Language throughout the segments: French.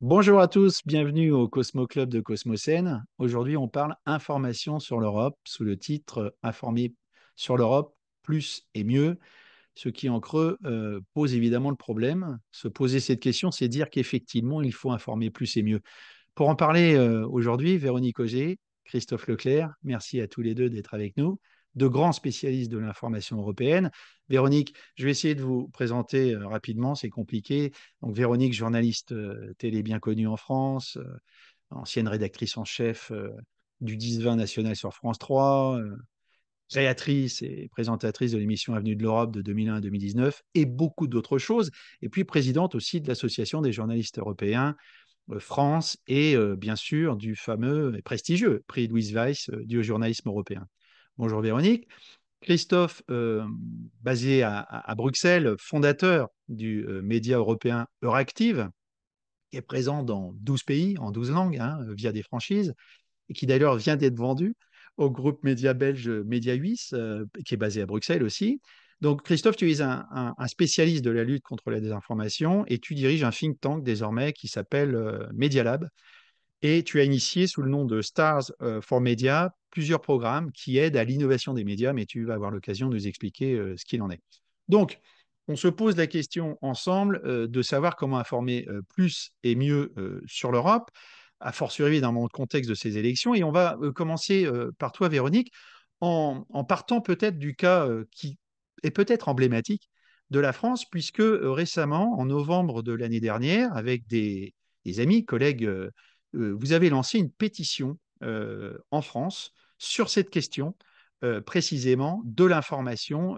Bonjour à tous, bienvenue au Cosmo Club de Cosmocène. Aujourd'hui, on parle information sur l'Europe sous le titre Informer sur l'Europe plus et mieux, ce qui en creux euh, pose évidemment le problème. Se poser cette question, c'est dire qu'effectivement, il faut informer plus et mieux. Pour en parler euh, aujourd'hui, Véronique Auger, Christophe Leclerc, merci à tous les deux d'être avec nous de grands spécialistes de l'information européenne. Véronique, je vais essayer de vous présenter euh, rapidement, c'est compliqué. Donc, Véronique, journaliste euh, télé bien connue en France, euh, ancienne rédactrice en chef du 10-20 national sur France 3, créatrice et présentatrice de l'émission Avenue de l'Europe de 2001 à 2019 et beaucoup d'autres choses, et puis présidente aussi de l'Association des journalistes européens France et bien sûr du fameux et prestigieux prix Louise Weiss du journalisme européen. Bonjour Véronique. Christophe euh, basé à, Bruxelles, fondateur du euh, média européen Euractiv, qui est présent dans 12 pays, en 12 langues, hein, via des franchises, et qui d'ailleurs vient d'être vendu au groupe média belge mediahuis, euh, qui est basé à Bruxelles aussi. Donc Christophe, tu es un, un, spécialiste de la lutte contre la désinformation et tu diriges un think tank désormais qui s'appelle Media Lab, et tu as initié sous le nom de Stars euh, for Media plusieurs programmes qui aident à l'innovation des médias, mais tu vas avoir l'occasion de nous expliquer euh, ce qu'il en est. Donc, on se pose la question ensemble euh, de savoir comment informer plus et mieux sur l'Europe, à fortiori dans le contexte de ces élections. Et on va commencer par toi, Véronique, en, partant peut-être du cas qui est peut-être emblématique de la France, puisque récemment, en novembre de l'année dernière, avec des amis, collègues euh, vous avez lancé une pétition euh, en France sur cette question euh, précisément de l'information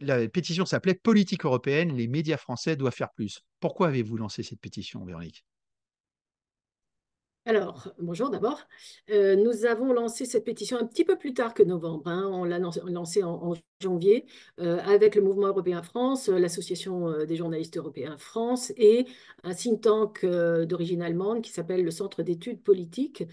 la pétition s'appelait Politique européenne, les médias français doivent faire plus. Pourquoi avez-vous lancé cette pétition, Véronique alors, bonjour d'abord. Euh, nous avons lancé cette pétition un petit peu plus tard que novembre. Hein. On l'a lancée en, janvier euh, avec le Mouvement européen France, euh, l'Association des journalistes européens France et un think tank d'origine allemande qui s'appelle le Centre d'études politiques.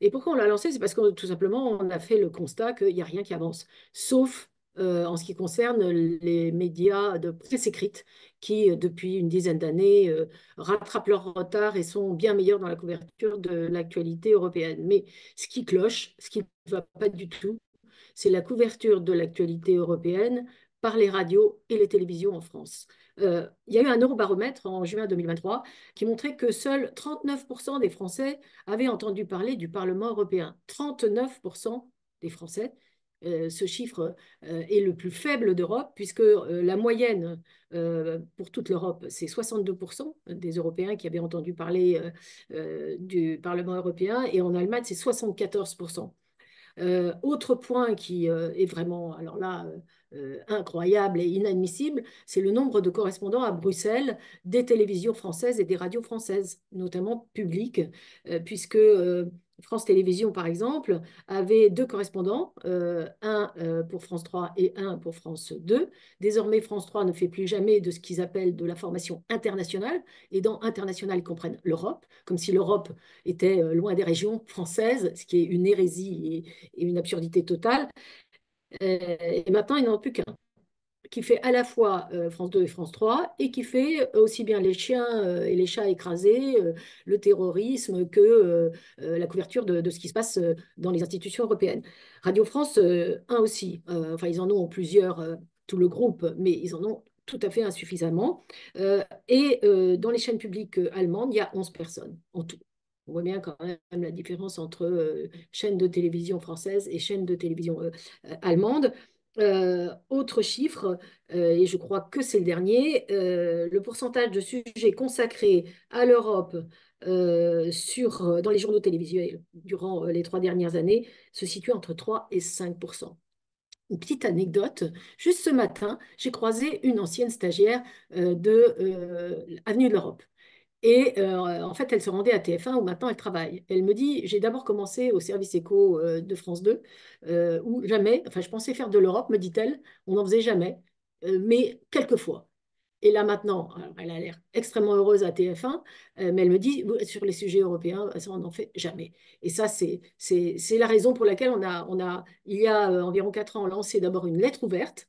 Et pourquoi on l'a lancé C'est parce que tout simplement, on a fait le constat qu'il n'y a rien qui avance, sauf euh, en ce qui concerne les médias de presse écrite qui, euh, depuis une dizaine d'années, euh, rattrapent leur retard et sont bien meilleurs dans la couverture de l'actualité européenne. Mais ce qui cloche, ce qui ne va pas du tout, c'est la couverture de l'actualité européenne par les radios et les télévisions en France. il y a eu un eurobaromètre en juin 2023 qui montrait que seuls 39% des Français avaient entendu parler du Parlement européen. 39% des Français euh, ce chiffre euh, est le plus faible d'Europe, puisque euh, la moyenne pour toute l'Europe, c'est 62% des Européens qui avaient entendu parler du Parlement européen, et en Allemagne, c'est 74%. autre point qui est vraiment, alors là, incroyable et inadmissible, c'est le nombre de correspondants à Bruxelles des télévisions françaises et des radios françaises, notamment publiques, puisque France Télévisions, par exemple, avait deux correspondants, euh, un euh, pour France 3 et un pour France 2. Désormais, France 3 ne fait plus jamais de ce qu'ils appellent de la formation internationale. Et dans international, ils comprennent l'Europe, comme si l'Europe était euh, loin des régions françaises, ce qui est une hérésie et, et une absurdité totale. Et maintenant, ils n'en ont plus qu'un qui fait à la fois euh, France 2 et France 3 et qui fait euh, aussi bien les chiens euh, et les chats écrasés, le terrorisme que la couverture de, ce qui se passe dans les institutions européennes. Radio France 1 aussi, enfin ils en ont plusieurs, tout le groupe, mais ils en ont tout à fait insuffisamment. et dans les chaînes publiques allemandes, il y a 11 personnes en tout. On voit bien quand même la différence entre chaînes chaîne de télévision française et chaînes de télévision allemandes. allemande. Euh, autre chiffre, euh, et je crois que c'est le dernier, euh, le pourcentage de sujets consacrés à l'Europe sur, dans les journaux télévisuels durant les trois dernières années se situe entre 3 et 5 une petite anecdote, juste ce matin, j'ai croisé une ancienne stagiaire de Avenue de l'Europe et euh, en fait, elle se rendait à TF1 où maintenant elle travaille. Elle me dit, j'ai d'abord commencé au service éco euh, de France 2, euh, où jamais, enfin je pensais faire de l'Europe, me dit-elle, on n'en faisait jamais, mais quelquefois. Et là maintenant, elle a l'air extrêmement heureuse à TF1, mais elle me dit, sur les sujets européens, ça on n'en fait jamais. Et ça, c'est la raison pour laquelle on a, on a il y a environ quatre ans, lancé d'abord une lettre ouverte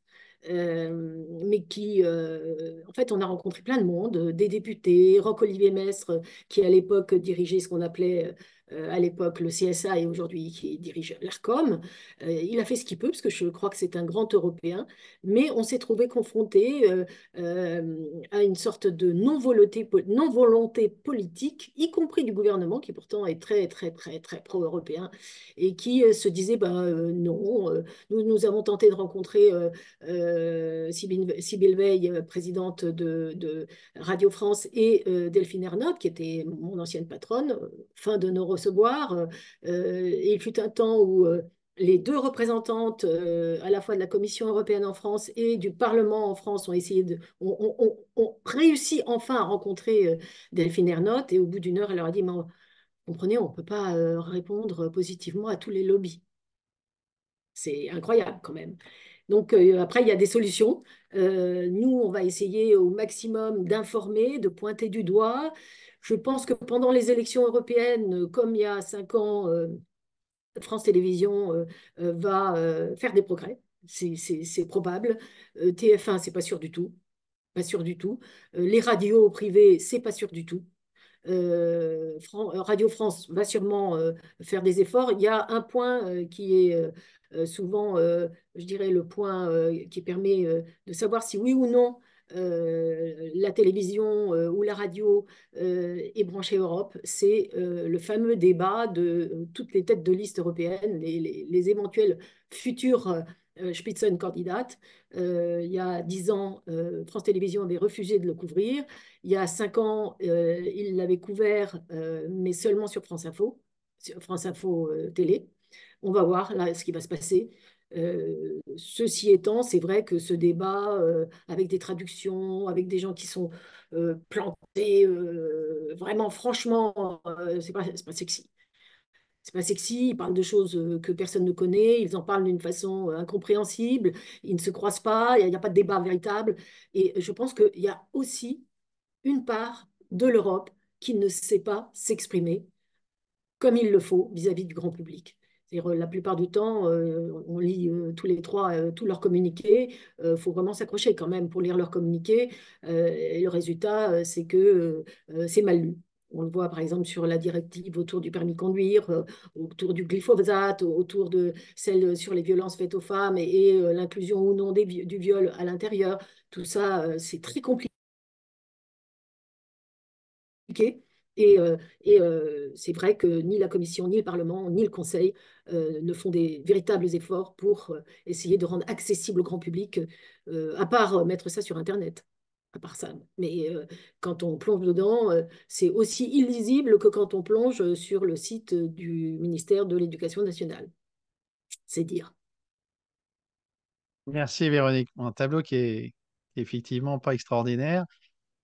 euh, mais qui, euh, en fait, on a rencontré plein de monde, euh, des députés, roque olivier Mestre, qui à l'époque dirigeait ce qu'on appelait euh, à l'époque le CSA et aujourd'hui qui dirige l'ARCOM. Euh, il a fait ce qu'il peut, parce que je crois que c'est un grand Européen, mais on s'est trouvé confronté euh, à une sorte de non-volonté non -volonté politique, y compris du gouvernement, qui pourtant est très, très, très, très pro-européen, et qui se disait, bah, non, nous, avons tenté de rencontrer Sybille Veil, présidente de, Radio France, et Delphine Ernotte, qui était mon ancienne patronne, fin de nos boire et euh, euh, il fut un temps où euh, les deux représentantes à la fois de la Commission européenne en France et du Parlement en France ont essayé de, ont, ont réussi enfin à rencontrer Delphine Ernotte et au bout d'une heure, elle leur a dit, mais comprenez, on ne peut pas répondre positivement à tous les lobbies. C'est incroyable quand même. Donc après, il y a des solutions. nous, on va essayer au maximum d'informer, de pointer du doigt, je pense que pendant les élections européennes, euh, comme il y a cinq ans, euh, France Télévisions euh, va faire des progrès. C'est probable. TF1, c'est pas sûr du tout. Pas sûr du tout. les radios privées, c'est pas sûr du tout. Radio France va sûrement faire des efforts. Il y a un point qui est souvent, je dirais, le point qui permet de savoir si oui ou non euh, la télévision euh, ou la radio euh, est branchée Europe, c'est le fameux débat de toutes les têtes de liste européennes, les, les, les éventuels futurs Spitzenkandidat. il y a dix ans, France Télévisions avait refusé de le couvrir. Il y a cinq ans, il l'avait couvert, mais seulement sur France Info, sur France Info Télé. On va voir là ce qui va se passer. Euh, ceci étant, c'est vrai que ce débat euh, avec des traductions, avec des gens qui sont euh, plantés, vraiment, franchement, c'est pas, pas sexy. C'est pas sexy, ils parlent de choses que personne ne connaît, ils en parlent d'une façon incompréhensible, ils ne se croisent pas, il n'y a, pas de débat véritable. Et je pense qu'il y a aussi une part de l'Europe qui ne sait pas s'exprimer comme il le faut vis à -vis du grand public la plupart du temps, euh, on lit euh, tous les trois euh, tous leurs communiqués. Il faut vraiment s'accrocher quand même pour lire leurs communiqués. et le résultat, c'est que c'est mal lu. On le voit par exemple sur la directive autour du permis de conduire, autour du glyphosate, autour de celle sur les violences faites aux femmes et, l'inclusion ou non du viol à l'intérieur. Tout ça, c'est très compliqué. Et, euh, euh, c'est vrai que ni la Commission, ni le Parlement, ni le Conseil euh, ne font des véritables efforts pour essayer de rendre accessible au grand public, à part mettre ça sur Internet, à part ça. Mais quand on plonge dedans, c'est aussi illisible que quand on plonge sur le site du ministère de l'Éducation nationale. C'est dire. Merci Véronique. Un tableau qui est effectivement pas extraordinaire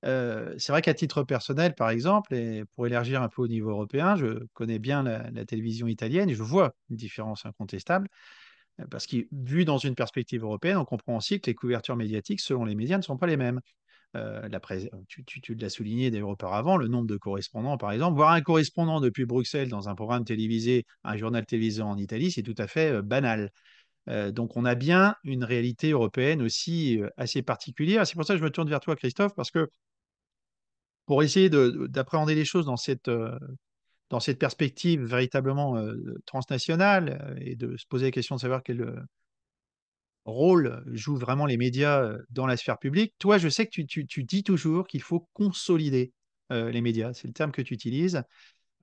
c'est vrai qu'à titre personnel, par exemple, et pour élargir un peu au niveau européen, je connais bien la, télévision italienne et je vois une différence incontestable. Parce que, vu dans une perspective européenne, on comprend aussi que les couvertures médiatiques, selon les médias, ne sont pas les mêmes. la tu, l'as souligné d'ailleurs auparavant, le nombre de correspondants, par exemple, voir un correspondant depuis Bruxelles dans un programme télévisé, un journal télévisé en Italie, c'est tout à fait banal. donc on a bien une réalité européenne aussi assez particulière. C'est pour ça que je me tourne vers toi, Christophe, parce que pour essayer d'appréhender les choses dans cette, euh, dans cette perspective véritablement euh, transnationale euh, et de se poser la question de savoir quel rôle jouent vraiment les médias dans la sphère publique, toi, je sais que tu, dis toujours qu'il faut consolider les médias. C'est le terme que tu utilises.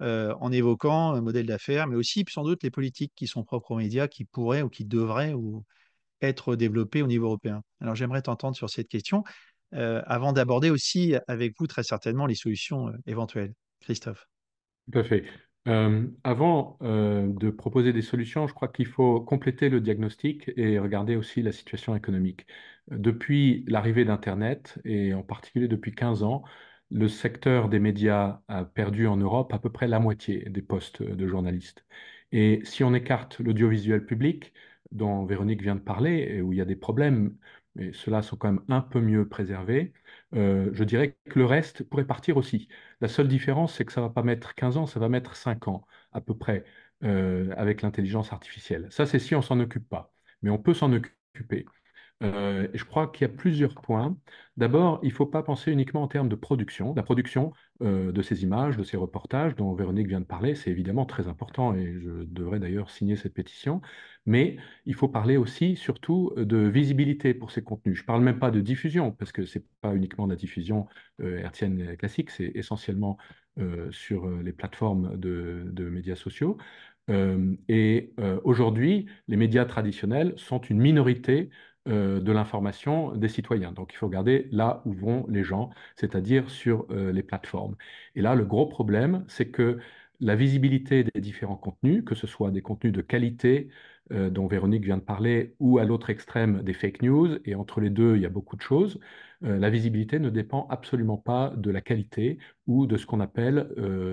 en évoquant un modèle d'affaires, mais aussi sans doute les politiques qui sont propres aux médias, qui pourraient ou qui devraient ou être développées au niveau européen. Alors j'aimerais t'entendre sur cette question avant d'aborder aussi avec vous très certainement les solutions éventuelles. Christophe. Tout à fait. avant de proposer des solutions, je crois qu'il faut compléter le diagnostic et regarder aussi la situation économique. Depuis l'arrivée d'Internet, et en particulier depuis 15 ans, le secteur des médias a perdu en Europe à peu près la moitié des postes de journalistes. Et si on écarte l'audiovisuel public, dont Véronique vient de parler, où il y a des problèmes, mais ceux-là sont quand même un peu mieux préservés. Euh, je dirais que le reste pourrait partir aussi. La seule différence, c'est que ça ne va pas mettre 15 ans, ça va mettre 5 ans à peu près euh, avec l'intelligence artificielle. Ça, c'est si on s'en occupe pas, mais on peut s'en occuper. Euh, je crois qu'il y a plusieurs points. D'abord, il ne faut pas penser uniquement en termes de production. La production euh, de ces images, de ces reportages dont Véronique vient de parler, c'est évidemment très important et je devrais d'ailleurs signer cette pétition. Mais il faut parler aussi, surtout, de visibilité pour ces contenus. Je ne parle même pas de diffusion, parce que ce n'est pas uniquement la diffusion euh, hertzienne classique, c'est essentiellement euh, sur les plateformes de, médias sociaux. et aujourd'hui, les médias traditionnels sont une minorité euh, de l'information des citoyens. Donc il faut regarder là où vont les gens, c'est-à-dire sur euh, les plateformes. Et là, le gros problème, c'est que la visibilité des différents contenus, que ce soit des contenus de qualité, euh, dont Véronique vient de parler, ou à l'autre extrême des fake news, et entre les deux, il y a beaucoup de choses, la visibilité ne dépend absolument pas de la qualité ou de ce qu'on appelle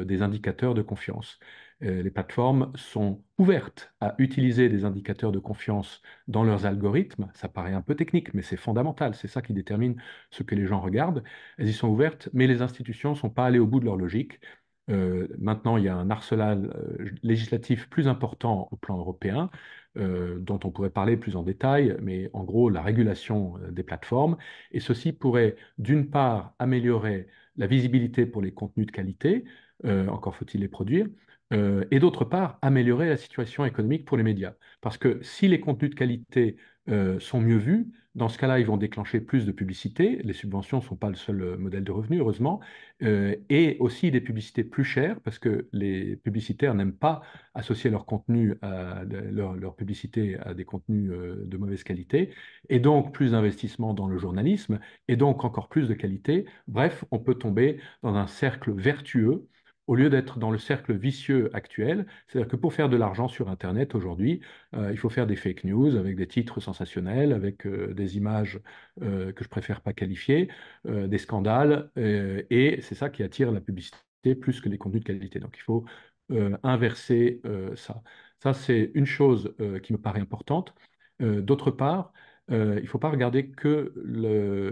des indicateurs de confiance. Euh, les plateformes sont ouvertes à utiliser des indicateurs de confiance dans leurs algorithmes. Ça paraît un peu technique, mais c'est fondamental. C'est ça qui détermine ce que les gens regardent. Elles y sont ouvertes, mais les institutions ne sont pas allées au bout de leur logique. Euh, maintenant, il y a un arsenal euh, législatif plus important au plan européen, dont on pourrait parler plus en détail, mais en gros, la régulation des plateformes. Et ceci pourrait, d'une part, améliorer la visibilité pour les contenus de qualité, encore faut-il les produire, euh, et d'autre part, améliorer la situation économique pour les médias. Parce que si les contenus de qualité euh, sont mieux vus, dans ce cas-là, ils vont déclencher plus de publicité. Les subventions ne sont pas le seul euh, modèle de revenu, heureusement. et aussi des publicités plus chères, parce que les publicitaires n'aiment pas associer leur leur publicité à des contenus de mauvaise qualité. Et donc, plus d'investissement dans le journalisme, et donc encore plus de qualité. Bref, on peut tomber dans un cercle vertueux au lieu d'être dans le cercle vicieux actuel, c'est-à-dire que pour faire de l'argent sur Internet aujourd'hui, euh, il faut faire des fake news avec des titres sensationnels, avec euh, des images euh, que je préfère pas qualifier, des scandales, et c'est ça qui attire la publicité plus que les contenus de qualité. Donc il faut inverser ça. Ça, c'est une chose qui me paraît importante. D'autre part, euh, il ne faut pas regarder que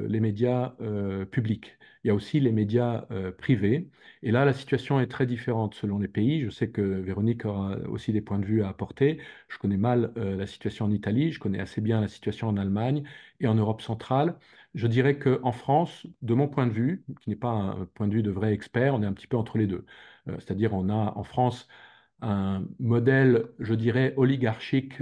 les médias euh, publics. Il y a aussi les médias euh, privés. Et là, la situation est très différente selon les pays. Je sais que Véronique aura aussi des points de vue à apporter. Je connais mal la situation en Italie, je connais assez bien la situation en Allemagne et en Europe centrale. Je dirais qu'en France, de mon point de vue, qui n'est pas un point de vue de vrai expert, on est un petit peu entre les deux. C'est-à-dire, on a en France un modèle, je dirais, oligarchique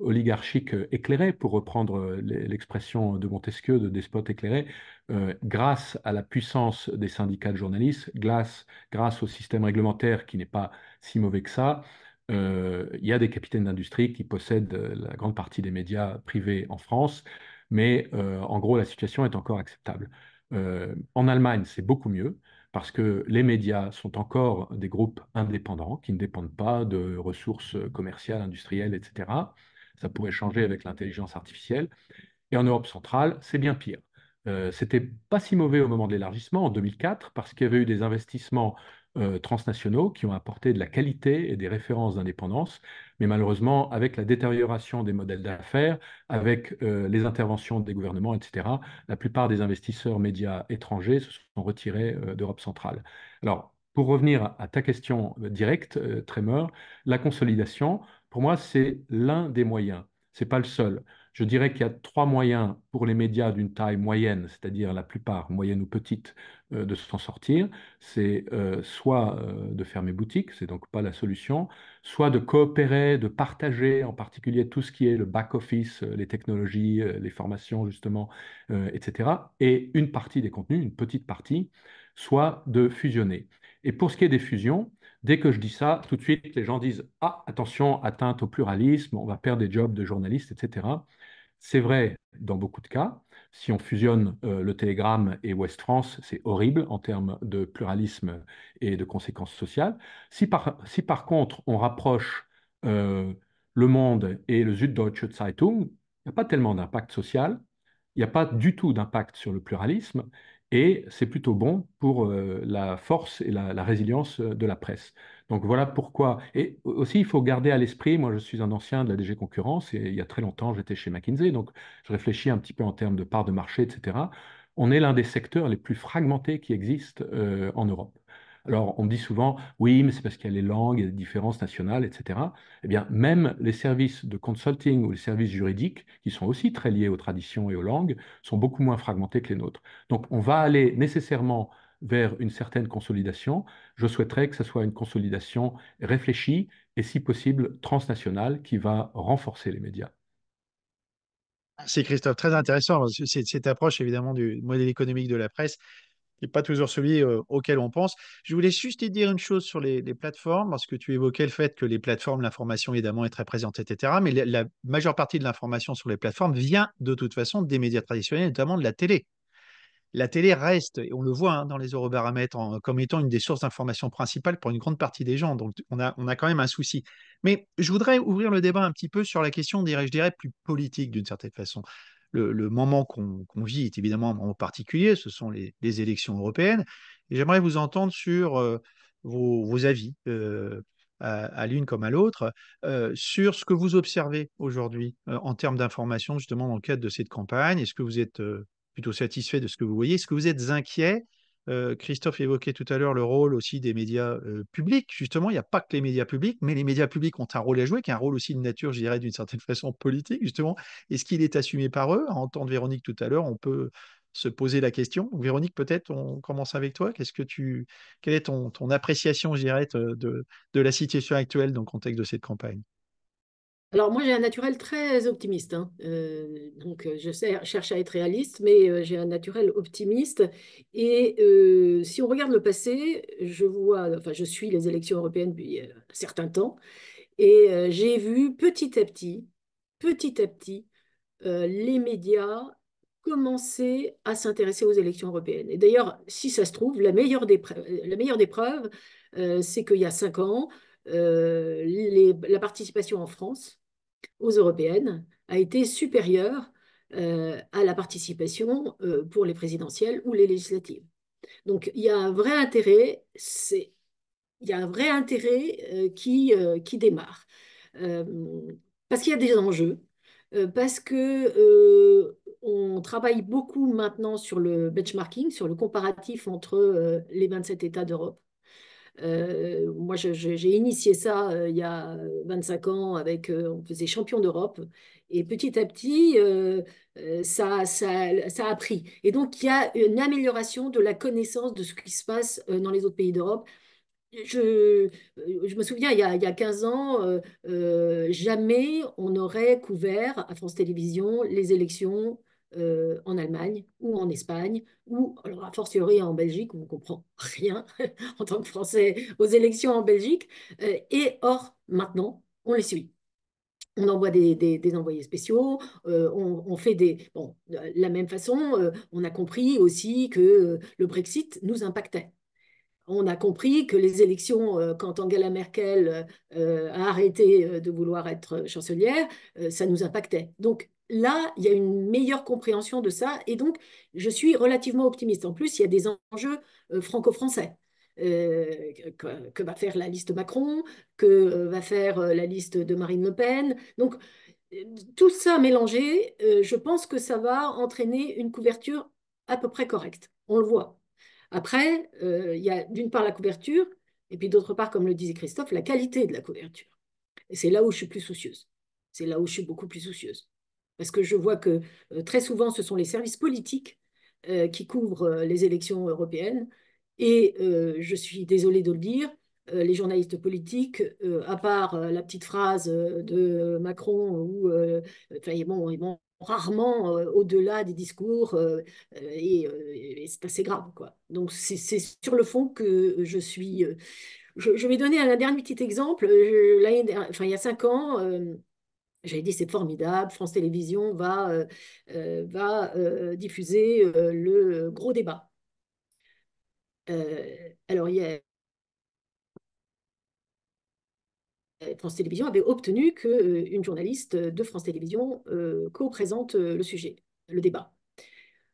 oligarchique euh, éclairé, pour reprendre euh, l'expression de Montesquieu, de despote éclairé, euh, grâce à la puissance des syndicats de journalistes, grâce, grâce au système réglementaire qui n'est pas si mauvais que ça, il y a des capitaines d'industrie qui possèdent la grande partie des médias privés en France, mais en gros, la situation est encore acceptable. en Allemagne, c'est beaucoup mieux parce que les médias sont encore des groupes indépendants qui ne dépendent pas de ressources commerciales, industrielles, etc. Ça pourrait changer avec l'intelligence artificielle. Et en Europe centrale, c'est bien pire. Euh, C'était pas si mauvais au moment de l'élargissement en 2004 parce qu'il y avait eu des investissements euh, transnationaux qui ont apporté de la qualité et des références d'indépendance. Mais malheureusement, avec la détérioration des modèles d'affaires, avec euh, les interventions des gouvernements, etc., la plupart des investisseurs médias étrangers se sont retirés euh, d'Europe centrale. Alors, pour revenir à ta question directe, Tremor, la consolidation, pour moi, c'est l'un des moyens. Ce n'est pas le seul. Je dirais qu'il y a trois moyens pour les médias d'une taille moyenne, c'est-à-dire la plupart, moyenne ou petite, euh, de s'en sortir. C'est euh, soit euh, de fermer boutique, n'est donc pas la solution, soit de coopérer, de partager, en particulier tout ce qui est le back-office, les technologies, les formations, justement, etc. Et une partie des contenus, une petite partie, soit de fusionner. Et pour ce qui est des fusions, Dès que je dis ça, tout de suite, les gens disent Ah, attention, atteinte au pluralisme, on va perdre des jobs de journalistes, etc. C'est vrai dans beaucoup de cas. Si on fusionne euh, le Télégramme et West France, c'est horrible en termes de pluralisme et de conséquences sociales. Si par, si par contre on rapproche euh, Le Monde et le Süddeutsche Zeitung, il n'y a pas tellement d'impact social, il n'y a pas du tout d'impact sur le pluralisme, et c'est plutôt bon pour euh, la force et la, résilience euh, de la presse. Donc voilà pourquoi. Et aussi, il faut garder à l'esprit, moi je suis un ancien de la DG Concurrence, et il y a très longtemps j'étais chez McKinsey, donc je réfléchis un petit peu en termes de parts de marché, etc. On est l'un des secteurs les plus fragmentés qui existent euh, en Europe. Alors, on me dit souvent, oui, mais c'est parce qu'il y a les langues, il y des différences nationales, etc. Eh bien, même les services de consulting ou les services juridiques, qui sont aussi très liés aux traditions et aux langues, sont beaucoup moins fragmentés que les nôtres. Donc, on va aller nécessairement vers une certaine consolidation. Je souhaiterais que ce soit une consolidation réfléchie et, si possible, transnationale, qui va renforcer les médias. C'est, Christophe, très intéressant cette approche évidemment du modèle économique de la presse n'est pas toujours celui auquel on pense. Je voulais juste te dire une chose sur les, plateformes, parce que tu évoquais le fait que les plateformes, l'information évidemment est très présente, etc. Mais la, majeure partie de l'information sur les plateformes vient de toute façon des médias traditionnels, notamment de la télé. La télé reste, et on le voit hein, dans les eurobaromètres, comme étant une des sources d'information principales pour une grande partie des gens. Donc, on a, on a quand même un souci. Mais je voudrais ouvrir le débat un petit peu sur la question, je dirais, plus politique d'une certaine façon le, moment qu'on vit est évidemment un moment particulier, ce sont les, élections européennes. j'aimerais vous entendre sur euh, vos, avis, euh, à, l'une comme à l'autre, euh, sur ce que vous observez aujourd'hui en termes d'informations, justement, dans le cadre de cette campagne. Est-ce que vous êtes plutôt satisfait de ce que vous voyez Est-ce que vous êtes inquiet Christophe évoquait tout à l'heure le rôle aussi des médias publics. Justement, il n'y a pas que les médias publics, mais les médias publics ont un rôle à jouer, qui est un rôle aussi de nature, je dirais, d'une certaine façon politique, justement. Est-ce qu'il est assumé par eux À entendre Véronique tout à l'heure, on peut se poser la question. Véronique, peut-être on commence avec toi. Qu'est-ce que tu, quelle est ton, ton appréciation, je dirais, de, de la situation actuelle dans le contexte de cette campagne alors moi j'ai un naturel très optimiste, hein. euh, donc euh, je cherche à être réaliste, mais euh, j'ai un naturel optimiste. Et si on regarde le passé, je vois, enfin je suis les élections européennes depuis un certain temps, et j'ai vu petit à petit, petit à petit, les médias commencer à s'intéresser aux élections européennes. Et d'ailleurs, si ça se trouve, la meilleure des preuves, meilleure des preuves c'est qu'il y a cinq ans, la participation en France aux européennes a été supérieure euh, à la participation euh, pour les présidentielles ou les législatives. Donc il y a un vrai intérêt, c'est il y a un vrai intérêt euh, qui, qui démarre. parce qu'il y a des enjeux, parce que on travaille beaucoup maintenant sur le benchmarking, sur le comparatif entre les 27 États d'Europe. Euh, moi, j'ai initié ça euh, il y a 25 ans avec, euh, on faisait champion d'Europe. Et petit à petit, ça, ça, a pris. Et donc, il y a une amélioration de la connaissance de ce qui se passe dans les autres pays d'Europe. Je, me souviens, il y a, il y a 15 ans, jamais on n'aurait couvert à France Télévisions les élections euh, en Allemagne ou en Espagne, ou alors a fortiori en Belgique, où on ne comprend rien en tant que Français aux élections en Belgique. Euh, et or, maintenant, on les suit. On envoie des, des, envoyés spéciaux, euh, on, on, fait des... Bon, de la même façon, on a compris aussi que le Brexit nous impactait on a compris que les élections, quand Angela Merkel a arrêté de vouloir être chancelière, ça nous impactait. Donc, là, il y a une meilleure compréhension de ça. Et donc, je suis relativement optimiste. En plus, il y a des enjeux euh, franco-français. Euh, que, va faire la liste Macron, que euh, va faire la liste de Marine Le Pen. Donc, tout ça mélangé, je pense que ça va entraîner une couverture à peu près correcte. On le voit. Après, il y a d'une part la couverture, et puis d'autre part, comme le disait Christophe, la qualité de la couverture. Et c'est là où je suis plus soucieuse. C'est là où je suis beaucoup plus soucieuse parce que je vois que euh, très souvent, ce sont les services politiques euh, qui couvrent euh, les élections européennes. Et je suis désolée de le dire, les journalistes politiques, à part la petite phrase de Macron, où enfin, ils, vont, rarement au-delà des discours, et, c'est assez grave. Quoi. Donc c'est sur le fond que je suis... Je, vais donner un dernier petit exemple. Je, enfin, il y a cinq ans, j'avais dit c'est formidable, France Télévisions va, euh, euh, euh, diffuser le gros débat. alors, il France Télévisions avait obtenu qu'une journaliste de France Télévisions co-présente le sujet, le débat.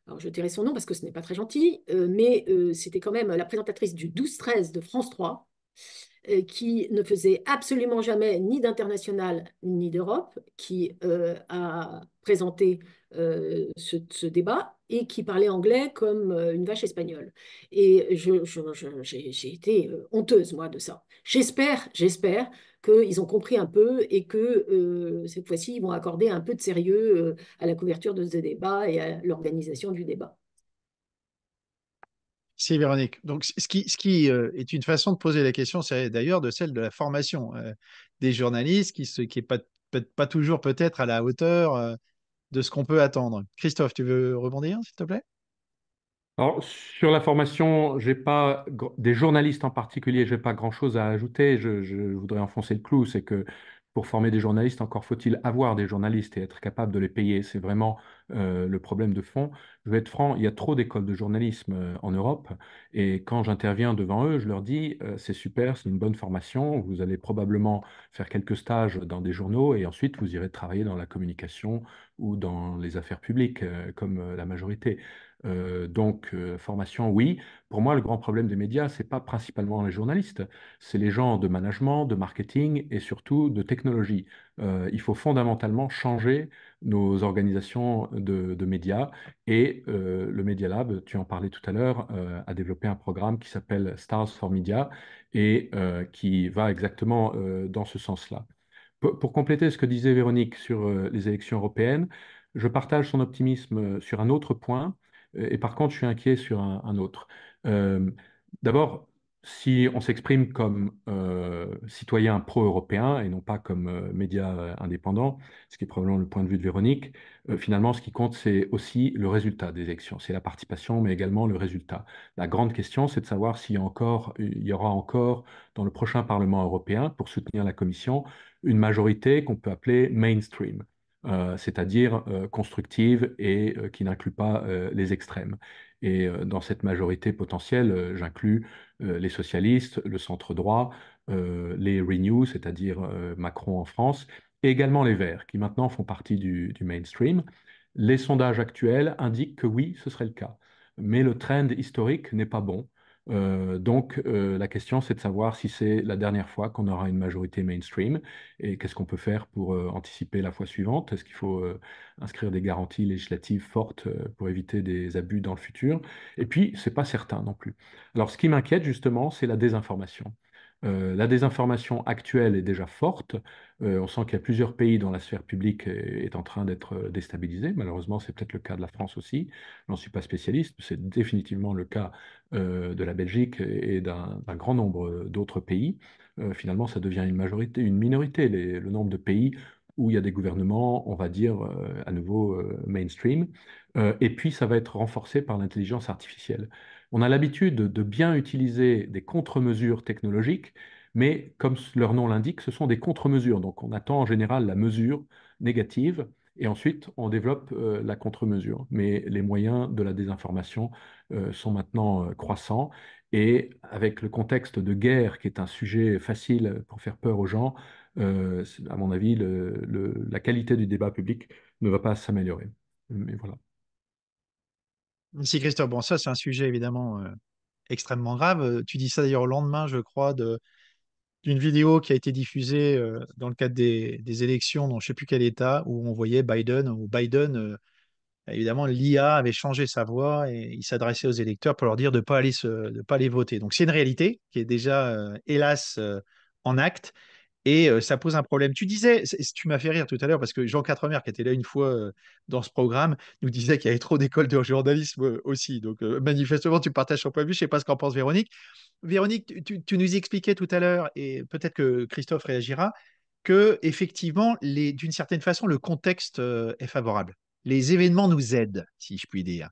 Alors, je dirai son nom parce que ce n'est pas très gentil, mais c'était quand même la présentatrice du 12-13 de France 3 euh, qui ne faisait absolument jamais ni d'international ni d'Europe, qui euh, a présenté euh, ce, débat et qui parlait anglais comme une vache espagnole. Et j'ai été honteuse, moi, de ça. J'espère, j'espère qu'ils ont compris un peu et que cette fois-ci, ils vont accorder un peu de sérieux à la couverture de ce débat et à l'organisation du débat. Merci Véronique. Donc, ce qui, ce qui euh, est une façon de poser la question, c'est d'ailleurs de celle de la formation euh, des journalistes qui n'est qui pas, pas, toujours peut-être à la hauteur euh, de ce qu'on peut attendre. Christophe, tu veux rebondir, s'il te plaît alors, sur la formation, j'ai pas des journalistes en particulier, j'ai pas grand chose à ajouter. Je, je voudrais enfoncer le clou, c'est que pour former des journalistes, encore faut-il avoir des journalistes et être capable de les payer. C'est vraiment euh, le problème de fond. Je vais être franc, il y a trop d'écoles de journalisme euh, en Europe. Et quand j'interviens devant eux, je leur dis, euh, c'est super, c'est une bonne formation. Vous allez probablement faire quelques stages dans des journaux et ensuite vous irez travailler dans la communication ou dans les affaires publiques, comme la majorité. Euh, donc, euh, formation, oui. Pour moi, le grand problème des médias, ce n'est pas principalement les journalistes, c'est les gens de management, de marketing et surtout de technologie. Euh, il faut fondamentalement changer nos organisations de, de médias. Et le Media Lab, tu en parlais tout à l'heure, a développé un programme qui s'appelle Stars for Media et qui va exactement dans ce sens-là. Pour compléter ce que disait Véronique sur les élections européennes, je partage son optimisme sur un autre point, et par contre, je suis inquiet sur un, autre. D'abord, si on s'exprime comme euh, citoyen pro-européen et non pas comme euh, média indépendant, ce qui est probablement le point de vue de Véronique, euh, finalement, ce qui compte, c'est aussi le résultat des élections. C'est la participation, mais également le résultat. La grande question, c'est de savoir s'il y aura encore, dans le prochain Parlement européen, pour soutenir la Commission, une majorité qu'on peut appeler mainstream, euh, c'est-à-dire euh, constructive et euh, qui n'inclut pas les extrêmes. Et dans cette majorité potentielle, j'inclus les socialistes, le centre droit, les Renew, c'est-à-dire Macron en France, et également les Verts, qui maintenant font partie du mainstream. Les sondages actuels indiquent que oui, ce serait le cas. Mais le trend historique n'est pas bon. Euh, donc euh, la question, c'est de savoir si c'est la dernière fois qu'on aura une majorité mainstream et qu'est-ce qu'on peut faire pour euh, anticiper la fois suivante. Est-ce qu'il faut inscrire des garanties législatives fortes pour éviter des abus dans le futur Et puis, ce n'est pas certain non plus. Alors, ce qui m'inquiète justement, c'est la désinformation. Euh, la désinformation actuelle est déjà forte. Euh, on sent qu'il y a plusieurs pays dont la sphère publique est, en train d'être euh, déstabilisée. Malheureusement, c'est peut-être le cas de la France aussi. Je n'en suis pas spécialiste, c'est définitivement le cas de la Belgique et d'un grand nombre d'autres pays. finalement, ça devient une majorité, une minorité, le nombre de pays où il y a des gouvernements, on va dire, à nouveau mainstream. et puis, ça va être renforcé par l'intelligence artificielle. On a l'habitude de bien utiliser des contre-mesures technologiques, mais comme leur nom l'indique, ce sont des contre-mesures. Donc on attend en général la mesure négative et ensuite on développe euh, la contre-mesure. Mais les moyens de la désinformation euh, sont maintenant euh, croissants et avec le contexte de guerre qui est un sujet facile pour faire peur aux gens, à mon avis, la qualité du débat public ne va pas s'améliorer. Mais voilà. Merci Christophe. Bon, ça, c'est un sujet évidemment euh, extrêmement grave. Euh, tu dis ça d'ailleurs au lendemain, je crois, de, d'une vidéo qui a été diffusée euh, dans le cadre des, des élections dans je ne sais plus quel État, où on voyait Biden, où Biden, évidemment, l'IA avait changé sa voix et il s'adressait aux électeurs pour leur dire de ne pas, pas aller voter. Donc c'est une réalité qui est déjà, hélas, en acte. Et ça pose un problème. Tu disais, tu m'as fait rire tout à l'heure parce que Jean Quatremer, qui était là une fois dans ce programme, nous disait qu'il y avait trop d'écoles de journalisme aussi. Donc, manifestement, tu partages ton point de vue. Je ne sais pas ce qu'en pense Véronique. Véronique, tu, nous expliquais tout à l'heure, et peut-être que Christophe réagira, que effectivement, d'une certaine façon, le contexte est favorable. Les événements nous aident, si je puis dire.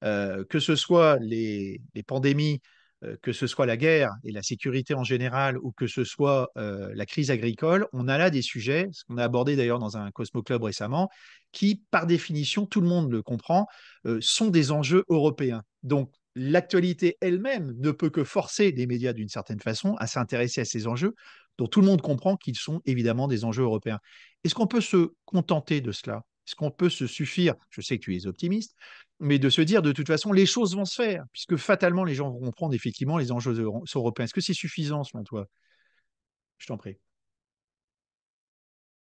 que ce soit les pandémies, euh, que ce soit la guerre et la sécurité en général, ou que ce soit euh, la crise agricole, on a là des sujets, ce qu'on a abordé d'ailleurs dans un Cosmo Club récemment, qui, par définition, tout le monde le comprend, euh, sont des enjeux européens. Donc, l'actualité elle-même ne peut que forcer les médias, d'une certaine façon, à s'intéresser à ces enjeux, dont tout le monde comprend qu'ils sont évidemment des enjeux européens. Est-ce qu'on peut se contenter de cela est-ce qu'on peut se suffire Je sais que tu es optimiste, mais de se dire de toute façon, les choses vont se faire, puisque fatalement, les gens vont prendre effectivement les enjeux européens. Est-ce que c'est suffisant selon toi Je t'en prie.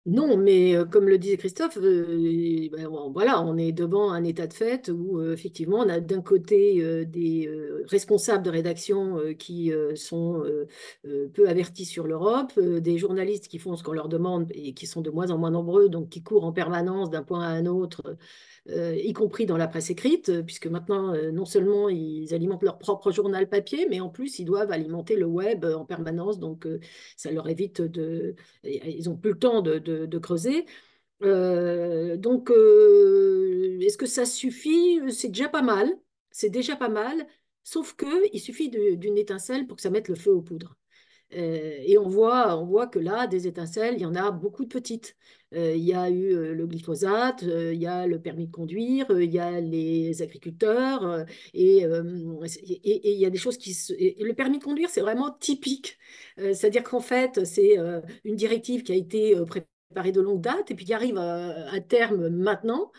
Non, mais euh, comme le disait Christophe, euh, ben, voilà, on est devant un état de fait où euh, effectivement on a d'un côté des responsables de rédaction qui sont peu avertis sur l'Europe, des journalistes qui font ce qu'on leur demande et qui sont de moins en moins nombreux, donc qui courent en permanence d'un point à un autre euh, y compris dans la presse écrite, euh, puisque maintenant, euh, non seulement ils alimentent leur propre journal papier, mais en plus, ils doivent alimenter le web en permanence, donc ça leur évite de... Ils n'ont plus le temps de, creuser. donc, est-ce que ça suffit C'est déjà pas mal. C'est déjà pas mal. Sauf qu'il suffit d'une étincelle pour que ça mette le feu aux poudres. et on voit, on voit que là, des étincelles, il y en a beaucoup de petites. Euh, il y a eu euh, le glyphosate, euh, il y a le permis de conduire, il y a les agriculteurs, et il y a des choses qui... le permis de conduire, c'est vraiment typique. C'est-à-dire qu'en fait, c'est une directive qui a été préparée de longue date et puis qui arrive à, terme maintenant,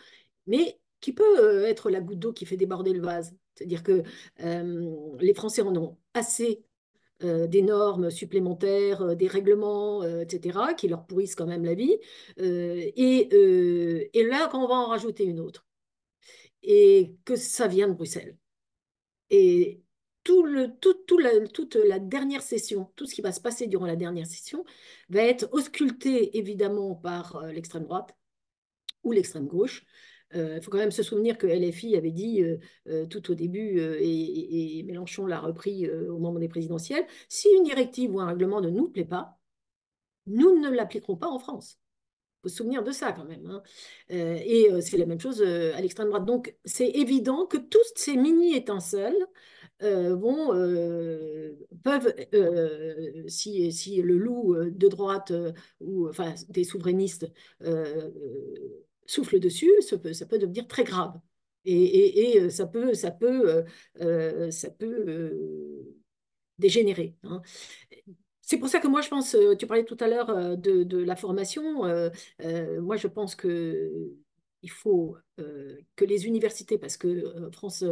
mais qui peut être la goutte d'eau qui fait déborder le vase. C'est-à-dire que les Français en ont assez euh, des normes supplémentaires, euh, des règlements, euh, etc., qui leur pourrissent quand même la vie. Et, et, là, qu'on va en rajouter une autre. Et que ça vient de Bruxelles. Et tout le, tout, toute la dernière session, tout ce qui va se passer durant la dernière session, va être ausculté évidemment par l'extrême droite ou l'extrême gauche, il euh, faut quand même se souvenir que LFI avait dit euh, euh, tout au début, et, Mélenchon l'a repris au moment des présidentielles, si une directive ou un règlement ne nous plaît pas, nous ne l'appliquerons pas en France Il faut se souvenir de ça quand même. Hein. et c'est la même chose à l'extrême droite. Donc c'est évident que toutes ces mini-étincelles vont, peuvent, si, si le loup de droite ou enfin des souverainistes souffle dessus, ça peut, ça peut devenir très grave. Et, euh, ça peut, ça peut, euh, euh, ça peut dégénérer. Hein. C'est pour ça que moi, je pense, tu parlais tout à l'heure de, la formation, moi, je pense qu'il faut que les universités, parce que France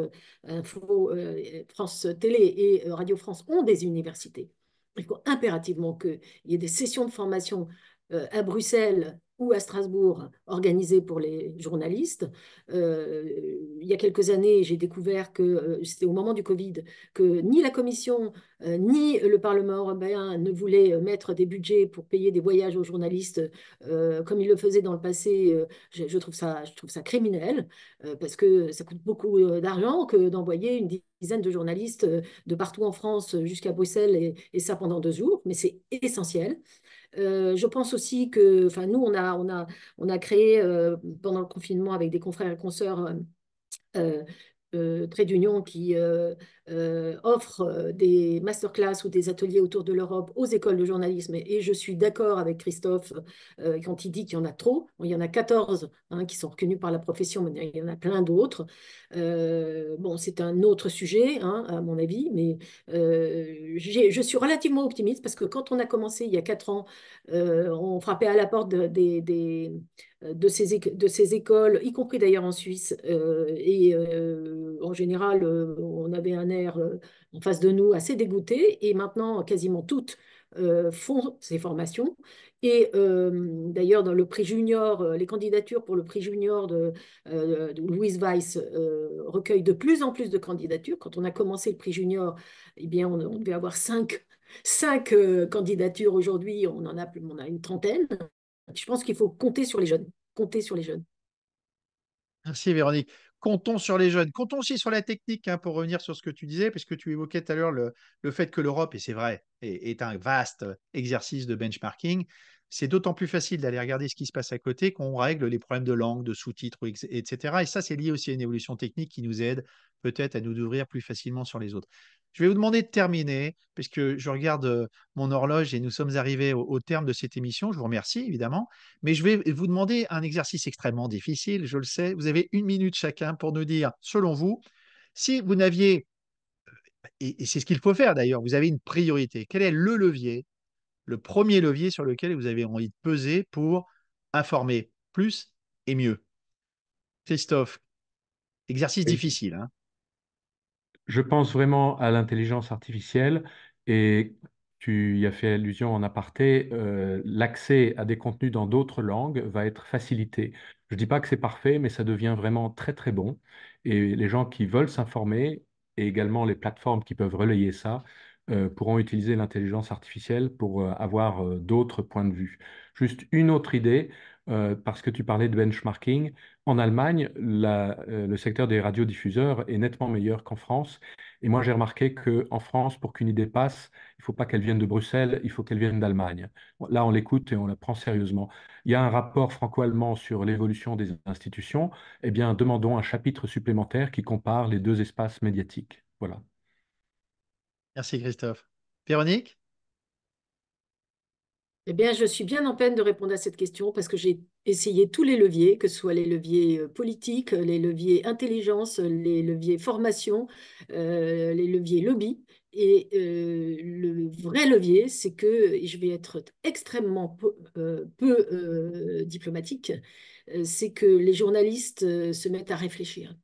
France Télé et Radio France ont des universités, il faut impérativement qu'il y ait des sessions de formation à Bruxelles ou à Strasbourg, organisé pour les journalistes. Euh, il y a quelques années, j'ai découvert que euh, c'était au moment du Covid que ni la commission euh, ni le Parlement européen ne voulait euh, mettre des budgets pour payer des voyages aux journalistes euh, comme il le faisait dans le passé. Je, trouve, ça, je trouve ça criminel parce que ça coûte beaucoup d'argent que d'envoyer une dizaine de journalistes de partout en France jusqu'à Bruxelles et, ça pendant deux jours, mais c'est essentiel. je pense aussi que, enfin, nous, on a, on a, on a créé pendant le confinement avec des confrères et consoeurs. Euh, trait d'union qui euh, offre euh, des masterclass ou des ateliers autour de l'Europe aux écoles de journalisme. Et je suis d'accord avec Christophe euh, quand il dit qu'il y en a trop. il y en a 14 hein, qui sont reconnus par la profession, mais il y en a plein d'autres. bon, c'est un autre sujet, hein, à mon avis, mais je suis relativement optimiste parce que quand on a commencé il y a 4 ans, on frappait à la porte des... de ces, de ces écoles, y compris d'ailleurs en Suisse. et en général, on avait un euh, en face de nous assez dégoûtées et maintenant quasiment toutes euh, font ces formations. Et euh, d'ailleurs, dans le prix junior, les candidatures pour le prix junior de, Louise Weiss recueillent de plus en plus de candidatures. Quand on a commencé le prix junior, eh bien, on, devait avoir cinq, cinq candidatures. Aujourd'hui, on en a, on a une trentaine. Je pense qu'il faut compter sur les jeunes. Compter sur les jeunes. Merci Véronique. Comptons sur les jeunes. Comptons aussi sur la technique, hein, pour revenir sur ce que tu disais, puisque tu évoquais tout à l'heure le, fait que l'Europe, et c'est vrai, est, un vaste exercice de benchmarking. C'est d'autant plus facile d'aller regarder ce qui se passe à côté qu'on règle les problèmes de langue, de sous-titres, etc. Et ça, c'est lié aussi à une évolution technique qui nous aide peut-être à nous ouvrir plus facilement sur les autres. Je vais vous demander de terminer, puisque je regarde euh, mon horloge et nous sommes arrivés au, terme de cette émission. Je vous remercie, évidemment. Mais je vais vous demander un exercice extrêmement difficile, je le sais. Vous avez une minute chacun pour nous dire, selon vous, si vous n'aviez, euh, et, c'est ce qu'il faut faire d'ailleurs, vous avez une priorité. Quel est le levier, le premier levier sur lequel vous avez envie de peser pour informer plus et mieux Christophe, exercice difficile. Hein je pense vraiment à l'intelligence artificielle et tu y as fait allusion en aparté, euh, l'accès à des contenus dans d'autres langues va être facilité. Je ne dis pas que c'est parfait, mais ça devient vraiment très très bon. Et les gens qui veulent s'informer et également les plateformes qui peuvent relayer ça euh, pourront utiliser l'intelligence artificielle pour euh, avoir euh, d'autres points de vue. Juste une autre idée, parce que tu parlais de benchmarking. En Allemagne, le secteur des radiodiffuseurs est nettement meilleur qu'en France. Et moi, j'ai remarqué qu'en France, pour qu'une idée passe, il ne faut pas qu'elle vienne de Bruxelles, il faut qu'elle vienne d'Allemagne. Là, on l'écoute et on la prend sérieusement. Il y a un rapport franco-allemand sur l'évolution des institutions. Eh bien, demandons un chapitre supplémentaire qui compare les deux espaces médiatiques. Voilà. Merci Christophe. Véronique eh bien, je suis bien en peine de répondre à cette question parce que j'ai essayé tous les leviers, que ce soit les leviers euh, politiques, les leviers intelligence, les leviers formation, euh, les leviers lobby. Et euh, le vrai levier, c'est que je vais être extrêmement peu diplomatique, c'est que les journalistes se mettent à réfléchir.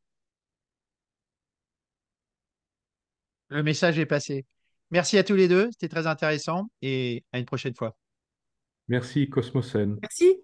Le message est passé. Merci à tous les deux, c'était très intéressant et à une prochaine fois. Merci Cosmosen. Merci.